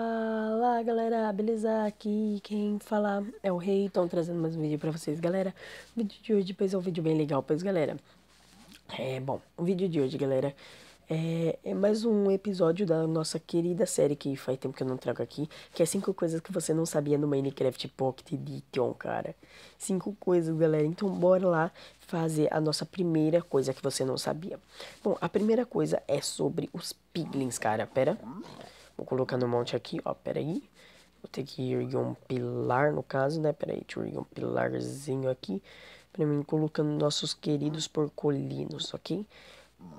Fala galera, beleza? Aqui quem fala é o Rei, estão trazendo mais um vídeo pra vocês galera O vídeo de hoje pois é um vídeo bem legal pois galera É bom, o vídeo de hoje galera é, é, mais um episódio da nossa querida série que faz tempo que eu não trago aqui Que é 5 coisas que você não sabia no Minecraft Pocket Edition, cara 5 coisas galera, então bora lá fazer a nossa primeira coisa que você não sabia Bom, a primeira coisa é sobre os piglins, cara, pera... Pera... Vou colocar no monte aqui, ó, pera aí. Vou ter que erguer um pilar, no caso, né? Pera aí, deixa eu erguer um pilarzinho aqui. Pra mim, colocando nossos queridos porcolinos, ok?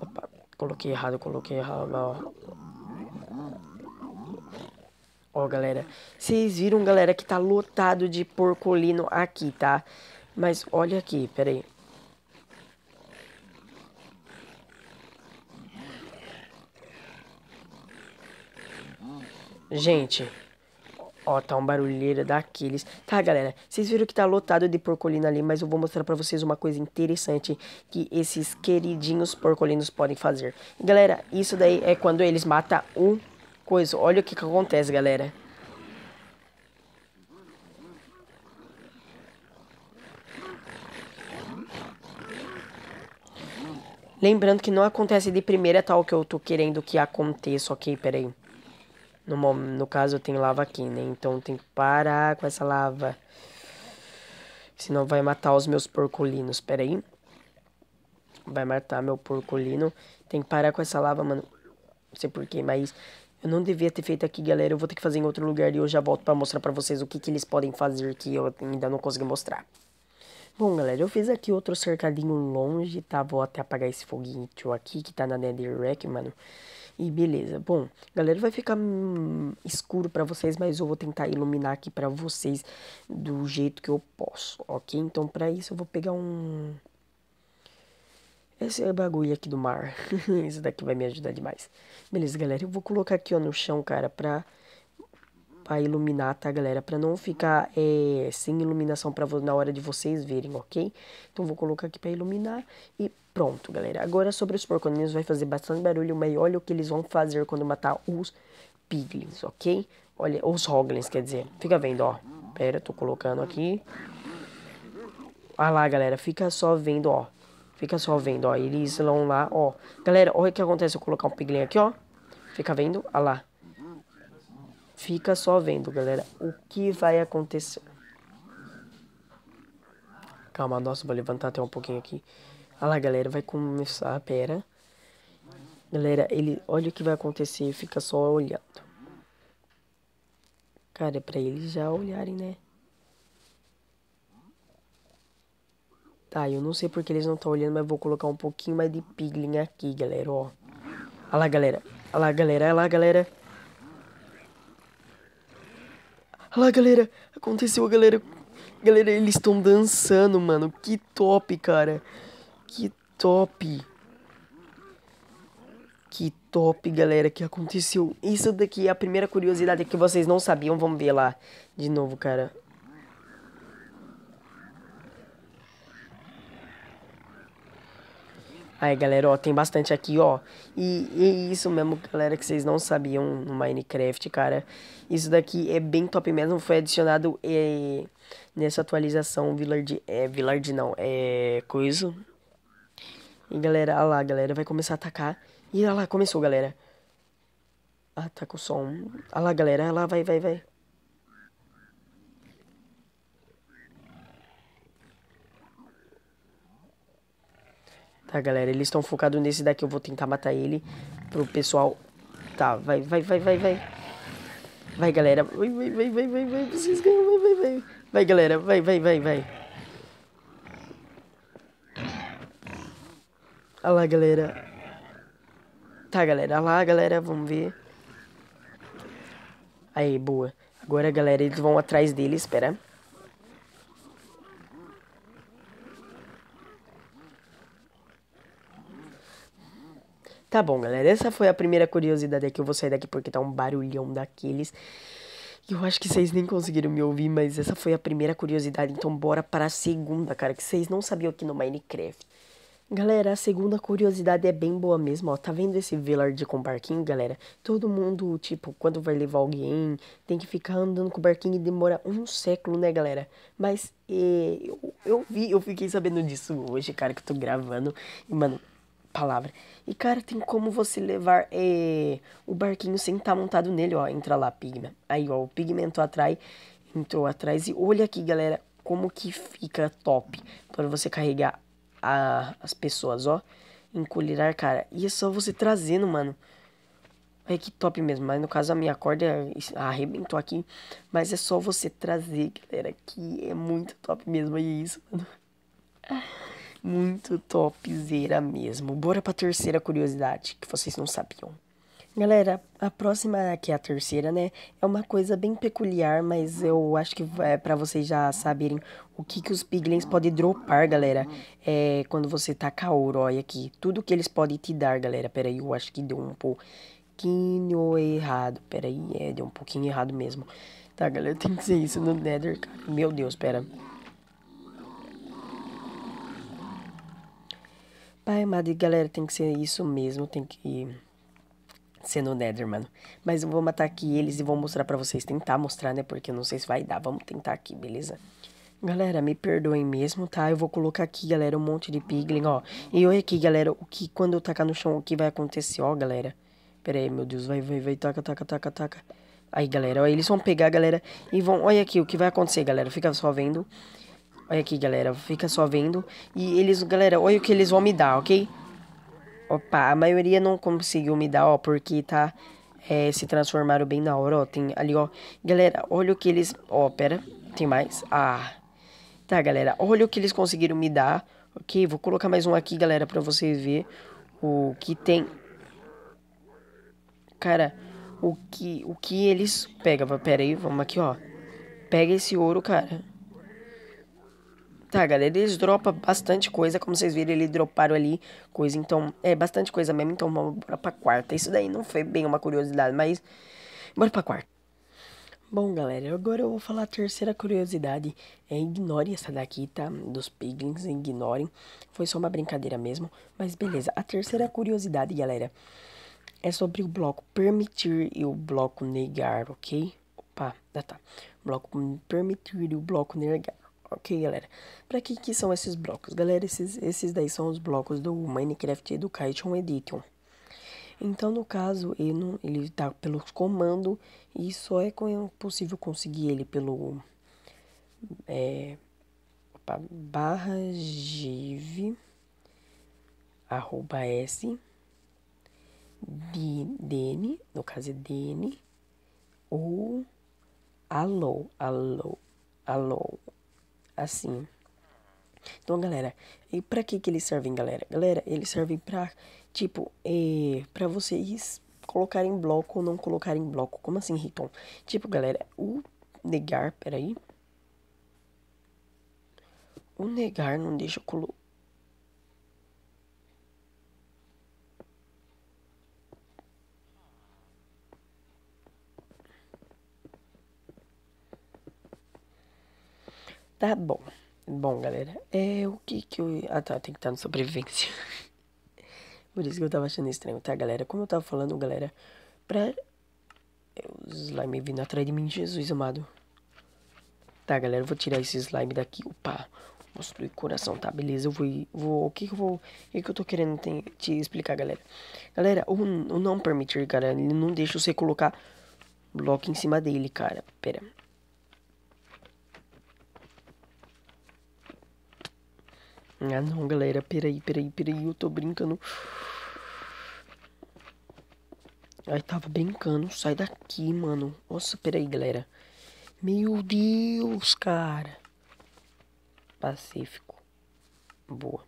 Opa, coloquei errado, coloquei errado, ó. Ó, galera, vocês viram, galera, que tá lotado de porcolino aqui, tá? Mas olha aqui, pera aí. Gente, ó, tá um barulheira daqueles. Tá, galera, vocês viram que tá lotado de porcolina ali, mas eu vou mostrar pra vocês uma coisa interessante que esses queridinhos porcolinos podem fazer. Galera, isso daí é quando eles matam um coisa. Olha o que que acontece, galera. Lembrando que não acontece de primeira tal que eu tô querendo que aconteça, ok? Pera aí. No, no caso, eu tenho lava aqui, né? Então tem que parar com essa lava. Senão vai matar os meus porcolinos. Pera aí. Vai matar meu porcolino. Tem que parar com essa lava, mano. Não sei porquê, mas... Eu não devia ter feito aqui, galera. Eu vou ter que fazer em outro lugar e eu já volto pra mostrar pra vocês o que, que eles podem fazer que eu ainda não consegui mostrar. Bom, galera, eu fiz aqui outro cercadinho longe, tá? Vou até apagar esse foguinho aqui que tá na netherrack, mano. E beleza. Bom, galera, vai ficar hum, escuro pra vocês, mas eu vou tentar iluminar aqui pra vocês do jeito que eu posso, ok? Então, pra isso, eu vou pegar um... Esse é bagulho aqui do mar. Isso daqui vai me ajudar demais. Beleza, galera, eu vou colocar aqui, ó, no chão, cara, pra a iluminar, tá, galera? Pra não ficar é, sem iluminação pra, na hora de vocês verem, ok? Então vou colocar aqui pra iluminar e pronto, galera. Agora sobre os porconinhos, vai fazer bastante barulho, mas olha o que eles vão fazer quando matar os piglins, ok? Olha, os hoglins, quer dizer. Fica vendo, ó. Pera, tô colocando aqui. Olha ah lá, galera, fica só vendo, ó. Fica só vendo, ó. Eles vão lá, ó. Galera, olha o que acontece eu colocar um piglin aqui, ó. Fica vendo, Olha ah lá. Fica só vendo, galera, o que vai acontecer. Calma, nossa, vou levantar até um pouquinho aqui. Olha lá, galera, vai começar, pera. Galera, ele, olha o que vai acontecer, fica só olhando. Cara, é pra eles já olharem, né? Tá, eu não sei porque eles não estão olhando, mas vou colocar um pouquinho mais de piglin aqui, galera, ó. Olha lá, galera. Olha lá, galera. Olha lá, galera. Olha lá, galera. Aconteceu, galera. Galera, eles estão dançando, mano. Que top, cara. Que top. Que top, galera, que aconteceu. Isso daqui é a primeira curiosidade que vocês não sabiam. Vamos ver lá de novo, cara. Aí, galera, ó, tem bastante aqui, ó. E, e é isso mesmo, galera, que vocês não sabiam no Minecraft, cara. Isso daqui é bem top mesmo, foi adicionado é, nessa atualização Villard, é, Villard não, é coisa. E, galera, ó lá, galera, vai começar a atacar. E, ó lá, começou, galera. Ah, tá com som. Olha lá, galera, olha lá, vai, vai, vai. Tá, galera? Eles estão focados nesse daqui. Eu vou tentar matar ele pro pessoal... Tá, vai, vai, vai, vai, vai. Vai, galera. Vai, vai, vai, vai, vai, vai. Vocês ganham, vai, vai, vai. Vai, galera. Vai, vai, vai, vai. Olha lá, galera. Tá, galera. Olha lá, galera. Vamos ver. Aí, boa. Agora, galera, eles vão atrás dele. Espera. Tá bom, galera. Essa foi a primeira curiosidade aqui. Eu vou sair daqui porque tá um barulhão daqueles. Eu acho que vocês nem conseguiram me ouvir, mas essa foi a primeira curiosidade. Então, bora para a segunda, cara, que vocês não sabiam aqui no Minecraft. Galera, a segunda curiosidade é bem boa mesmo, ó. Tá vendo esse Villard com barquinho, galera? Todo mundo, tipo, quando vai levar alguém, tem que ficar andando com o barquinho e demora um século, né, galera? Mas eh, eu, eu vi, eu fiquei sabendo disso hoje, cara, que eu tô gravando. E, mano, palavra. E, cara, tem como você levar é, o barquinho sem estar tá montado nele, ó. Entra lá, pigma. Aí, ó, o pigmento atrai, entrou atrás. E olha aqui, galera, como que fica top para você carregar a, as pessoas, ó. Encolherar, cara. E é só você trazendo, mano. É que top mesmo, mas no caso a minha corda arrebentou aqui. Mas é só você trazer, galera, que é muito top mesmo. E é isso, mano. Muito topzera mesmo. Bora pra terceira curiosidade, que vocês não sabiam. Galera, a próxima, que é a terceira, né? É uma coisa bem peculiar, mas eu acho que é para vocês já saberem o que, que os piglins podem dropar, galera. É quando você taca a Ourói aqui. Tudo que eles podem te dar, galera. Pera aí, eu acho que deu um pouquinho errado. Pera aí, é, deu um pouquinho errado mesmo. Tá, galera, tem que ser isso no Nether, cara. Meu Deus, pera. Ai, Madi, galera, tem que ser isso mesmo, tem que ser no Nether, mano. Mas eu vou matar aqui eles e vou mostrar pra vocês, tentar mostrar, né, porque eu não sei se vai dar, vamos tentar aqui, beleza? Galera, me perdoem mesmo, tá? Eu vou colocar aqui, galera, um monte de piglin, ó. E olha aqui, galera, o que quando eu tacar no chão, o que vai acontecer, ó, galera. Pera aí, meu Deus, vai, vai, vai, taca, taca, taca, taca. Aí, galera, ó, eles vão pegar, galera, e vão... Olha aqui o que vai acontecer, galera, fica só vendo... Olha aqui, galera. Fica só vendo. E eles, galera, olha o que eles vão me dar, ok? Opa, a maioria não conseguiu me dar, ó, porque tá... É, se transformaram bem na hora, ó. Tem ali, ó. Galera, olha o que eles... Ó, pera. Tem mais? Ah. Tá, galera. Olha o que eles conseguiram me dar. Ok, vou colocar mais um aqui, galera, pra vocês verem o que tem. Cara, o que, o que eles... Pega, pera aí, vamos aqui, ó. Pega esse ouro, cara. Tá, galera, eles dropam bastante coisa, como vocês viram, eles droparam ali coisa, então, é bastante coisa mesmo, então vamos pra quarta. Isso daí não foi bem uma curiosidade, mas bora pra quarta. Bom, galera, agora eu vou falar a terceira curiosidade. É, ignore essa daqui, tá? Dos piglins, ignorem. Foi só uma brincadeira mesmo, mas beleza. A terceira curiosidade, galera, é sobre o bloco permitir e o bloco negar, ok? Opa, tá, tá. Bloco permitir e o bloco negar. Ok, galera. Para que que são esses blocos? Galera, esses, esses daí são os blocos do Minecraft Education Edition. Então, no caso, ele, não, ele tá pelos comandos e só é possível conseguir ele pelo... É, opa, barra giv arroba s dn, no caso é dn, ou alô, alô, alô, assim. Então, galera, e para que que eles servem, galera? Galera, eles servem para tipo, é, para vocês colocar em bloco ou não colocar em bloco. Como assim, Riton? Tipo, galera, o negar, peraí. O negar não deixa eu colocar. Tá bom. Bom, galera, é o que que eu... Ah, tá, tem que estar no sobrevivência. Por isso que eu tava achando estranho, tá, galera? Como eu tava falando, galera, pra... É, o slime vindo atrás de mim, Jesus amado. Tá, galera, eu vou tirar esse slime daqui. Opa, vou destruir coração, tá? Beleza, eu vou... vou o que que eu vou... O que que eu tô querendo te, te explicar, galera? Galera, o, o não permitir, cara, ele não deixa você colocar bloco em cima dele, cara. Pera, Ah não, galera, peraí, peraí, peraí, eu tô brincando. Ai, tava brincando, sai daqui, mano. Nossa, peraí, galera. Meu Deus, cara. Pacífico. Boa.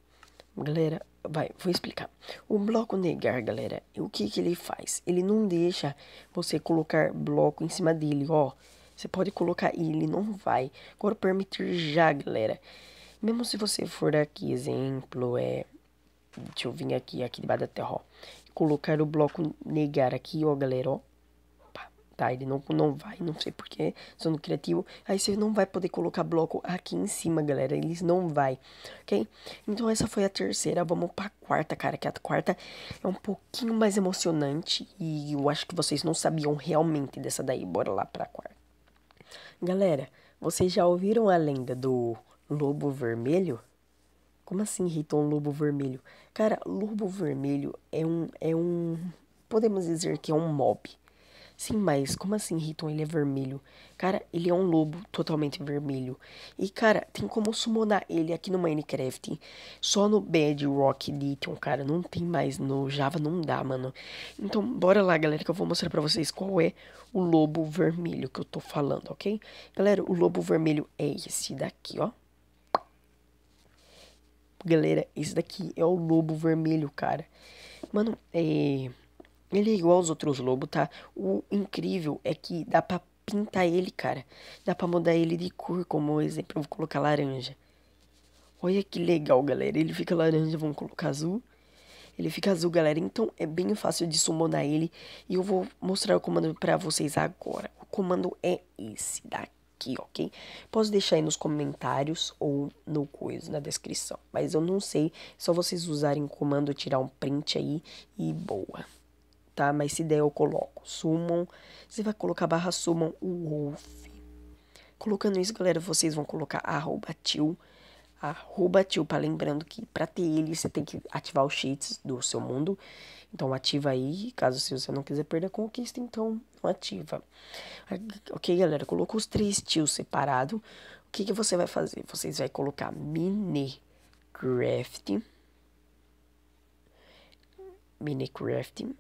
Galera, vai, vou explicar. O bloco negar, galera, o que que ele faz? Ele não deixa você colocar bloco em cima dele, ó. Você pode colocar e ele não vai. Agora permitir já, galera. Mesmo se você for aqui, exemplo, é. Deixa eu vir aqui, aqui debaixo da terra, ó. Colocar o bloco negar aqui, ó, galera, ó. Tá, ele não, não vai, não sei porquê, sendo criativo. Aí você não vai poder colocar bloco aqui em cima, galera. Eles não vai, ok? Então essa foi a terceira. Vamos pra quarta, cara. Que a quarta é um pouquinho mais emocionante. E eu acho que vocês não sabiam realmente dessa daí. Bora lá pra quarta. Galera, vocês já ouviram a lenda do Lobo vermelho? Como assim, Rita, um lobo vermelho? Cara, lobo vermelho é um. é um. Podemos dizer que é um mob. Sim, mas como assim, Riton? Ele é vermelho. Cara, ele é um lobo totalmente vermelho. E, cara, tem como summonar ele aqui no Minecraft. Só no Bedrock Edition, cara. Não tem mais. No Java não dá, mano. Então, bora lá, galera, que eu vou mostrar pra vocês qual é o lobo vermelho que eu tô falando, ok? Galera, o lobo vermelho é esse daqui, ó. Galera, esse daqui é o lobo vermelho, cara. Mano, é... Ele é igual aos outros lobos, tá? O incrível é que dá pra pintar ele, cara. Dá pra mudar ele de cor, como exemplo, eu vou colocar laranja. Olha que legal, galera. Ele fica laranja, vamos colocar azul. Ele fica azul, galera. Então é bem fácil de summonar ele. E eu vou mostrar o comando pra vocês agora. O comando é esse daqui aqui, ok? Posso deixar aí nos comentários ou no coisa, na descrição. Mas eu não sei, só vocês usarem o comando tirar um print aí e boa. Tá? Mas se der eu coloco summon, você vai colocar barra summon wolf. Colocando isso, galera, vocês vão colocar arroba tio arroba tilpa. Lembrando que para ter ele, você tem que ativar os cheats do seu mundo. Então ativa aí, caso se você não quiser perder a conquista, então não ativa. Ah, ok, galera, colocou os três tios separado O que, que você vai fazer? Vocês vai colocar Minecraft. Minecraft.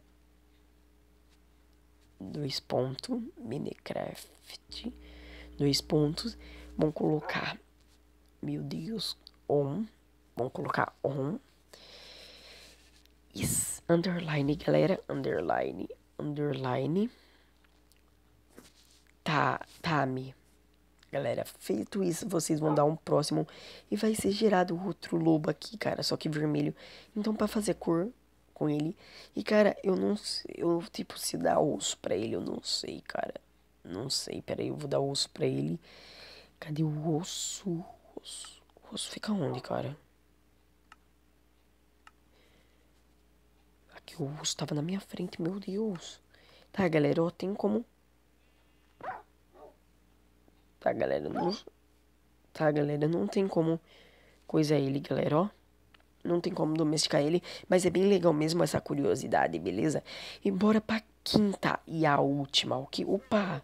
Dois pontos. Minecraft. Dois pontos. Vão colocar meu Deus, on. Vamos colocar on. Is underline, galera. Underline, underline. Tá, tá me, Galera, feito isso, vocês vão dar um próximo e vai ser gerado outro lobo aqui, cara, só que vermelho. Então, para fazer cor com ele. E, cara, eu não sei, eu, tipo, se dá osso pra ele, eu não sei, cara. Não sei, peraí, eu vou dar osso pra ele. Cadê o osso? osso. O osso fica onde, cara? Aqui o osso tava na minha frente, meu Deus. Tá, galera, ó, tem como... Tá, galera, não... Tá, galera, não tem como coisa ele, galera, ó. Não tem como domesticar ele, mas é bem legal mesmo essa curiosidade, beleza? E bora pra quinta e a última, o que? Opa!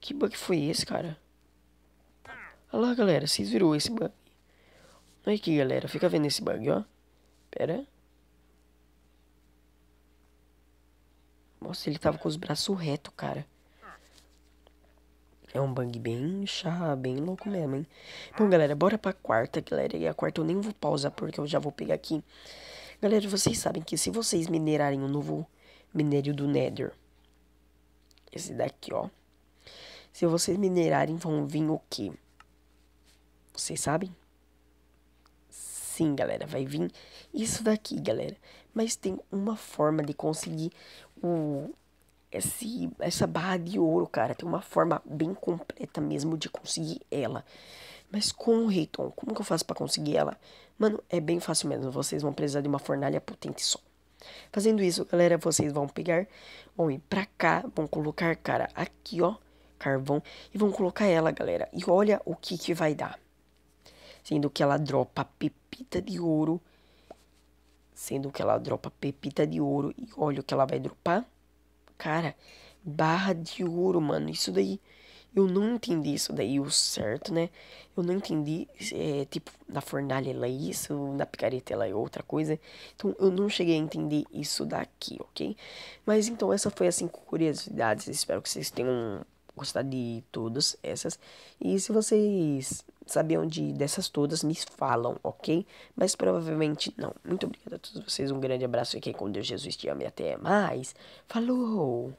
Que bug foi esse, cara? Olha lá, galera, vocês viram esse bug? Olha aqui, galera, fica vendo esse bug, ó. Pera. Nossa, ele tava com os braços reto, cara. É um bug bem chá, bem louco mesmo, hein? Bom, então, galera, bora pra quarta, galera. E a quarta eu nem vou pausar, porque eu já vou pegar aqui. Galera, vocês sabem que se vocês minerarem o um novo minério do Nether. Esse daqui, ó. Se vocês minerarem, vão vir o quê? Vocês sabem? Sim, galera, vai vir isso daqui, galera. Mas tem uma forma de conseguir o esse, essa barra de ouro, cara. Tem uma forma bem completa mesmo de conseguir ela. Mas como, Reiton? Como que eu faço para conseguir ela? Mano, é bem fácil mesmo. Vocês vão precisar de uma fornalha potente só. Fazendo isso, galera, vocês vão pegar, vão ir pra cá, vão colocar, cara, aqui, ó, carvão. E vão colocar ela, galera. E olha o que que vai dar sendo que ela dropa pepita de ouro, sendo que ela dropa pepita de ouro e olha o que ela vai dropar. Cara, barra de ouro, mano, isso daí eu não entendi isso daí o certo, né? Eu não entendi, é, tipo, na fornalha ela é isso, na picareta ela é outra coisa. Então, eu não cheguei a entender isso daqui, ok? Mas, então, essa foi as assim, cinco curiosidades. Espero que vocês tenham gostado de todas essas. E se vocês saber onde ir dessas todas, me falam, ok? Mas provavelmente não. Muito obrigado a todos vocês, um grande abraço, fiquem com Deus, Jesus te ame até mais. Falou!